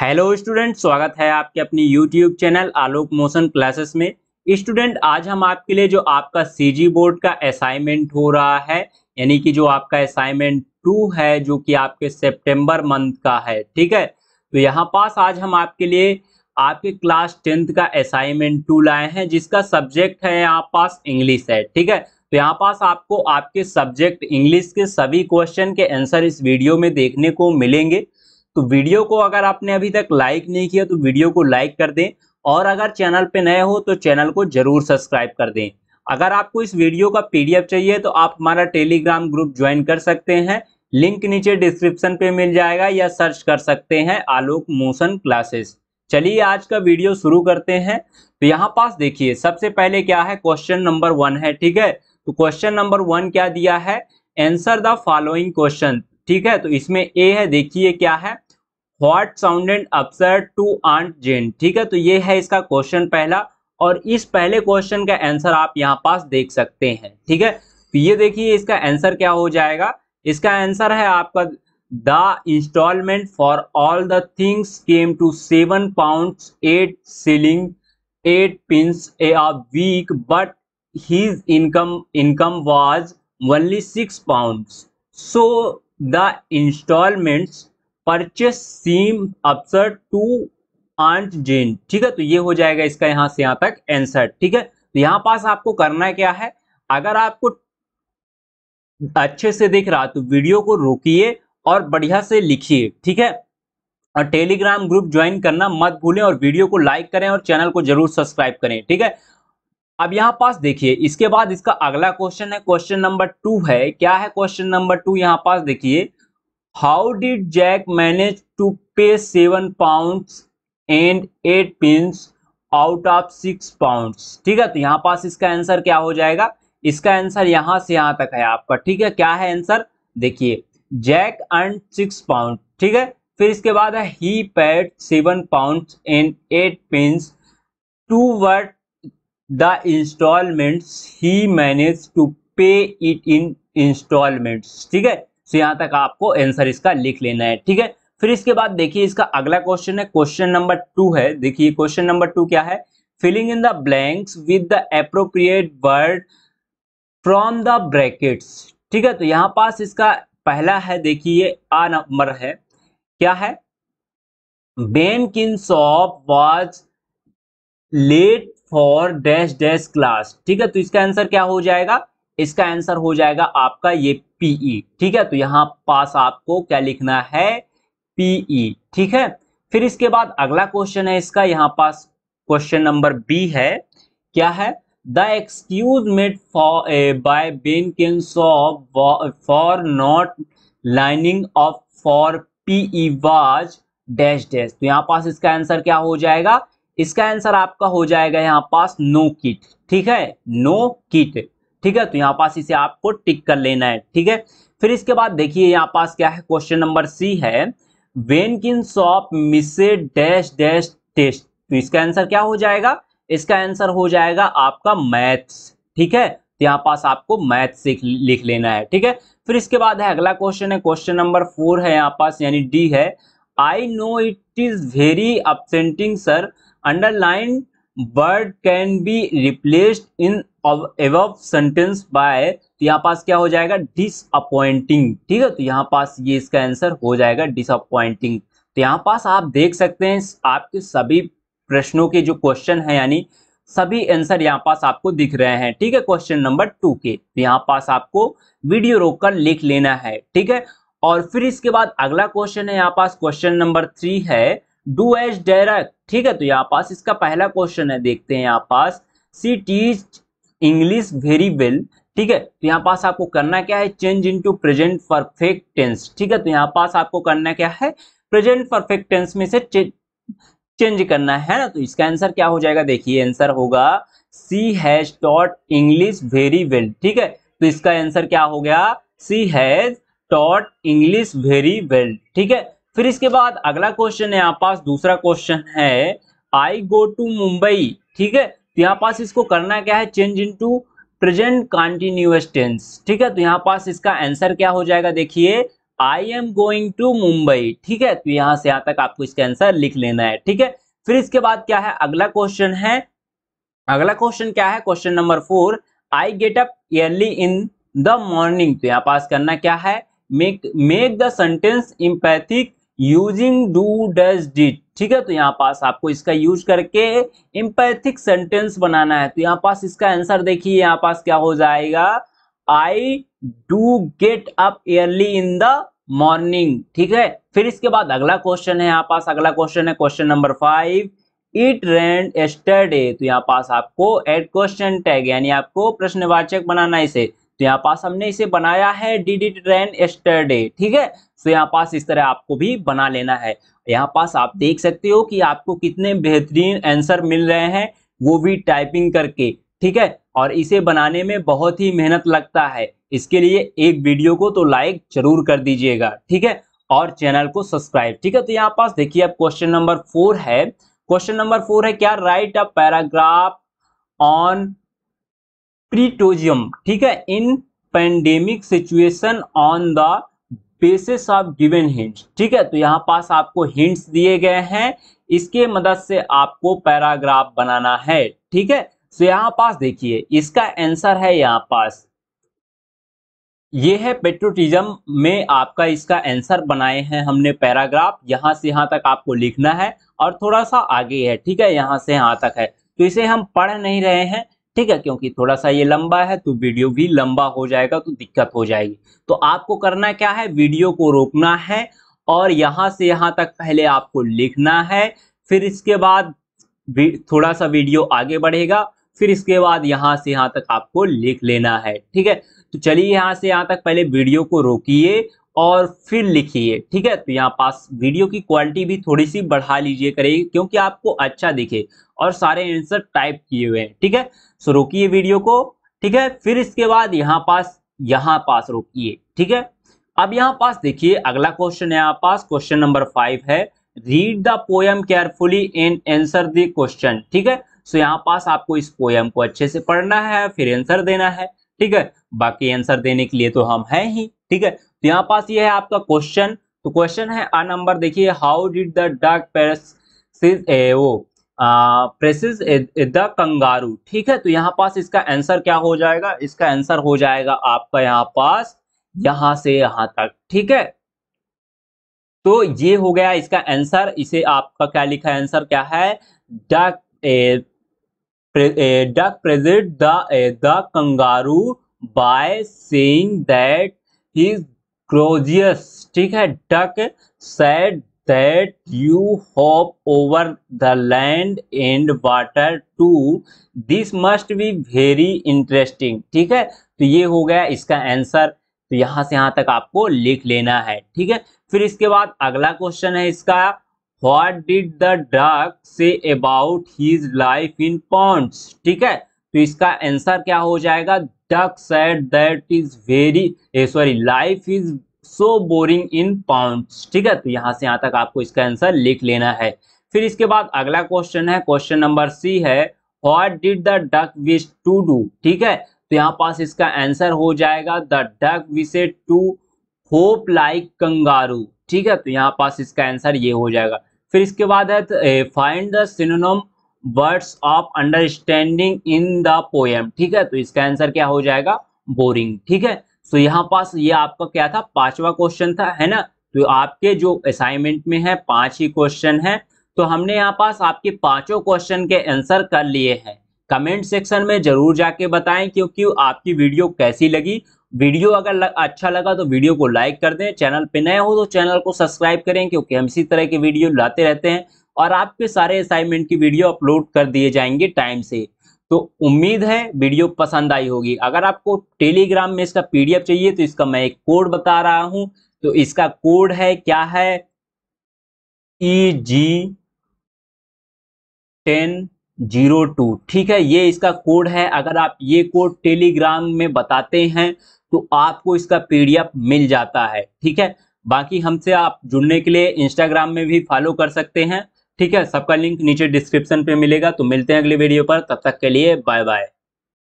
Hello student स्वागत है आपके अपनी YouTube channel Alok motion classes में स्टूडेंट आज हम आपके लिए जो आपका सीजी बोर्ड का असाइनमेंट हो रहा है यानी कि जो आपका असाइनमेंट टू है जो कि आपके सितंबर मंथ का है ठीक है तो यहाँ पास आज हम आपके लिए आपके क्लास टेंथ का असाइनमेंट टू लाए हैं जिसका सब्जेक्ट है यहाँ पास इंग्लिश है ठीक है तो यहाँ पास आपको आपके सब्जेक्ट इंग्लिश के सभी क्वेश्चन के आंसर इस वीडियो में देखने को मिलेंगे तो वीडियो को अगर आपने अभी तक लाइक नहीं किया तो वीडियो को लाइक कर दें और अगर चैनल पे नए हो तो चैनल को जरूर सब्सक्राइब कर दें अगर आपको इस वीडियो का पीडीएफ चाहिए तो आप हमारा टेलीग्राम ग्रुप ज्वाइन कर सकते हैं लिंक नीचे डिस्क्रिप्शन पे मिल जाएगा या सर्च कर सकते हैं आलोक मोशन क्लासेस चलिए आज का वीडियो शुरू करते हैं तो यहाँ पास देखिए सबसे पहले क्या है क्वेश्चन नंबर वन है ठीक है तो क्वेश्चन नंबर वन क्या दिया है आंसर द फॉलोइंग क्वेश्चन ठीक है तो इसमें ए है देखिए क्या है what sounded absurd to Aunt Jane ठीक है तो ये है इसका क्वेश्चन पहला और इस पहले क्वेश्चन का आंसर आप यहाँ पास देख सकते हैं ठीक है तो ये देखिए इसका आंसर क्या हो जाएगा इसका आंसर है आपका the installment for all the things came to seven pound eight shilling eight pence a week but his income income was only six pound so the installments purchase seem absurd to Aunt Jane ठीक है तो ये हो जाएगा इसका यहां से यहां तक एंसर ठीक है तो यहां पास आपको करना क्या है अगर आपको अच्छे से दिख रहा तो वीडियो को रोकिए और बढ़िया से लिखिए ठीक है और टेलीग्राम ग्रुप ज्वाइन करना मत भूलें और वीडियो को लाइक करें और चैनल को जरूर सब्सक्राइब करें ठीक है अब यहाँ पास देखिए इसके बाद इसका अगला क्वेश्चन है क्वेश्चन नंबर टू है क्या है क्वेश्चन नंबर टू यहाँ पास देखिए how did Jack manage to pay seven pound and eight pence out of six pound ठीक है तो यहाँ पास इसका आंसर क्या हो जाएगा इसका आंसर यहां से यहां तक है आपका ठीक है क्या है आंसर देखिए जैक एंड सिक्स पाउंड ठीक है फिर इसके बाद है he paid seven pound and eight pence toward the installments he managed to pay it in installments ठीक है तो यहां तक आपको आंसर इसका लिख लेना है ठीक है फिर इसके बाद देखिए इसका अगला क्वेश्चन है क्वेश्चन नंबर टू है देखिए क्वेश्चन नंबर टू क्या है filling in the blanks with the appropriate word from the brackets ठीक है तो यहाँ पास इसका पहला है देखिए आ नंबर है क्या है Ben Kin shop was late for dash dash class ठीक है तो इसका आंसर क्या हो जाएगा इसका आंसर हो जाएगा आपका ये पीई e. ठीक है तो यहाँ पास आपको क्या लिखना है पीई e. ठीक है फिर इसके बाद अगला क्वेश्चन है इसका यहाँ पास क्वेश्चन नंबर बी है क्या है the excuse made for by Benkins of for not lining of for PE was dash dash तो यहाँ पास इसका आंसर क्या हो जाएगा इसका आंसर आपका हो जाएगा यहाँ पास नो किट ठीक है नो किट ठीक है तो यहाँ पास इसे आपको टिक कर लेना है ठीक है फिर इसके बाद देखिए यहाँ पास क्या है क्वेश्चन नंबर सी है किन सॉप मिसे डैश डैश टेस्ट तो इसका आंसर क्या हो जाएगा इसका आंसर हो जाएगा आपका मैथ्स ठीक है तो यहाँ पास आपको मैथ्स लिख लेना है ठीक है फिर इसके बाद है अगला क्वेश्चन है क्वेश्चन नंबर फोर है यहाँ पास यानी डी है I know it is very upsetting sir underline word can be replaced in above sentence bye तो यहाँ पास क्या हो जाएगा डिसअपॉइंटिंग ठीक है तो यहाँ पास ये इसका आंसर हो जाएगा डिसअपॉइंटिंग तो यहाँ पास आप देख सकते हैं आपके सभी प्रश्नों के जो क्वेश्चन है यानी सभी आंसर यहाँ पास आपको दिख रहे हैं ठीक है क्वेश्चन नंबर टू के तो यहाँ पास आपको वीडियो रोककर लिख लेना है ठीक है और फिर इसके बाद अगला क्वेश्चन है यहाँ पास क्वेश्चन नंबर थ्री है डू एज डायरेक्ट ठीक है तो यहाँ पास इसका पहला क्वेश्चन है देखते हैं यहाँ पास she teach English very well ठीक है तो यहाँ पास आपको करना क्या है change into present perfect tense ठीक है तो यहाँ पास आपको करना क्या है प्रेजेंट परफेक्ट टेंस में से चेंज करना है ना तो इसका आंसर क्या हो जाएगा देखिए आंसर होगा she has taught English very well ठीक है तो इसका आंसर क्या हो गया she has taught English very well ठीक है फिर इसके बाद अगला क्वेश्चन है यहाँ पास दूसरा क्वेश्चन है आई गो टू मुंबई ठीक है तो यहाँ पास इसको करना क्या है change into present continuous tense ठीक है तो यहाँ पास इसका आंसर क्या हो जाएगा देखिए I am going to Mumbai ठीक है तो यहां से यहां तक आपको इसका आंसर लिख लेना है ठीक है फिर इसके बाद क्या है अगला क्वेश्चन है अगला क्वेश्चन क्या है question number four I get up early in the morning तो यहाँ पास करना क्या है make make the sentence emphatic using do does did ठीक है तो यहाँ पास आपको इसका यूज करके इम्पैथिक सेंटेंस बनाना है तो यहाँ पास इसका आंसर देखिए यहाँ पास क्या हो जाएगा I do get up early in the morning ठीक है फिर इसके बाद अगला क्वेश्चन है यहाँ पास अगला क्वेश्चन है question number five it rained yesterday तो यहाँ पास आपको एड क्वेश्चन टैग यानी आपको प्रश्नवाचक बनाना है इसे तो यहाँ पास हमने इसे बनाया है डी डी ट्रेन एस्टरडे ठीक है तो यहाँ पास इस तरह आपको भी बना लेना है यहाँ पास आप देख सकते हो कि आपको कितने बेहतरीन आंसर मिल रहे हैं वो भी टाइपिंग करके ठीक है और इसे बनाने में बहुत ही मेहनत लगता है इसके लिए एक वीडियो को तो लाइक जरूर कर दीजिएगा ठीक है और चैनल को सब्सक्राइब ठीक है तो यहाँ पास देखिए अब क्वेश्चन नंबर फोर है क्वेश्चन नंबर फोर है क्या राइट अ पैराग्राफ ऑन प्रीटोजियम ठीक है in pandemic situation on the basis of given hint ठीक है तो यहाँ पास आपको हिंट्स दिए गए हैं इसके मदद से आपको पैराग्राफ बनाना है ठीक है सो यहाँ पास देखिए इसका आंसर है यहाँ पास ये है पेट्रोटिज्म में आपका इसका आंसर बनाए हैं हमने पैराग्राफ यहाँ से यहाँ तक आपको लिखना है और थोड़ा सा आगे है ठीक है यहाँ से यहाँ तक है तो इसे हम पढ़ नहीं रहे हैं ठीक है क्योंकि थोड़ा सा ये लंबा है तो वीडियो भी लंबा हो जाएगा तो दिक्कत हो जाएगी तो आपको करना क्या है वीडियो को रोकना है और यहाँ से यहाँ तक पहले आपको लिखना है फिर इसके बाद थोड़ा सा वीडियो आगे बढ़ेगा फिर इसके बाद यहाँ से यहाँ तक आपको लिख लेना है ठीक है तो चलिए यहाँ से यहाँ तक पहले वीडियो को रोकिए और फिर लिखिए ठीक है तो यहाँ पास वीडियो की क्वालिटी भी थोड़ी सी बढ़ा लीजिए करेगी क्योंकि आपको अच्छा दिखे और सारे आंसर टाइप किए हुए हैं ठीक है सो रोकिए वीडियो को ठीक है फिर इसके बाद यहाँ पास यहाँ पास रोकिए ठीक है अब यहाँ पास देखिए अगला क्वेश्चन है यहाँ पास क्वेश्चन नंबर फाइव है read the poem carefully and answer the question ठीक है सो यहाँ पास आपको इस पोयम को अच्छे से पढ़ना है फिर आंसर देना है ठीक है बाकी आंसर देने के लिए तो हम हैं ही ठीक है तो यहाँ पास ये है आपका क्वेश्चन तो क्वेश्चन है आ नंबर देखिए how did the duck praises a वो प्रेसिस द कंगारू ठीक है तो यहाँ पास इसका आंसर क्या हो जाएगा इसका आंसर हो जाएगा आपका यहाँ पास यहां से यहां तक ठीक है तो ये हो गया इसका आंसर इसे आपका क्या लिखा आंसर क्या है duck the kangaroo by saying that he gorgeous ठीक है duck said that you hop over the land and water too this must be very interesting ठीक है तो ये हो गया इसका आंसर तो यहां से यहां तक आपको लिख लेना है ठीक है फिर इसके बाद अगला क्वेश्चन है इसका what did the duck say about his life in ponds ठीक है तो इसका आंसर क्या हो जाएगा tuck said that is very sorry life is so boring in pounds ठीक है तो यहां से यहां तक आपको इसका आंसर लिख लेना है फिर इसके बाद अगला क्वेश्चन है क्वेश्चन नंबर सी है what did the duck wish to do ठीक है तो यहाँ पास इसका आंसर हो जाएगा the duck wished to hop like kangaroo ठीक है तो यहाँ पास इसका आंसर ये हो जाएगा फिर इसके बाद है find the synonym words of understanding in the poem ठीक है तो इसका आंसर क्या हो जाएगा बोरिंग ठीक है तो यहाँ पास ये आपका क्या था पांचवा क्वेश्चन था है ना तो आपके जो असाइनमेंट में है पांच ही क्वेश्चन है तो हमने यहाँ पास आपके पांचों क्वेश्चन के आंसर कर लिए हैं कमेंट सेक्शन में जरूर जाके बताएं क्योंकि आपकी वीडियो कैसी लगी वीडियो अगर लग, अच्छा लगा तो वीडियो को लाइक कर दें चैनल पे नए हो तो चैनल को सब्सक्राइब करें क्योंकि हम इसी तरह के वीडियो लाते रहते हैं और आपके सारे असाइनमेंट की वीडियो अपलोड कर दिए जाएंगे टाइम से तो उम्मीद है वीडियो पसंद आई होगी अगर आपको टेलीग्राम में इसका पीडीएफ चाहिए तो इसका मैं एक कोड बता रहा हूं तो इसका कोड है क्या है E G ten zero two ठीक है ये इसका कोड है अगर आप ये कोड टेलीग्राम में बताते हैं तो आपको इसका पीडीएफ मिल जाता है ठीक है बाकी हमसे आप जुड़ने के लिए इंस्टाग्राम में भी फॉलो कर सकते हैं ठीक है सबका लिंक नीचे डिस्क्रिप्शन पे मिलेगा तो मिलते हैं अगली वीडियो पर तब तक के लिए बाय बाय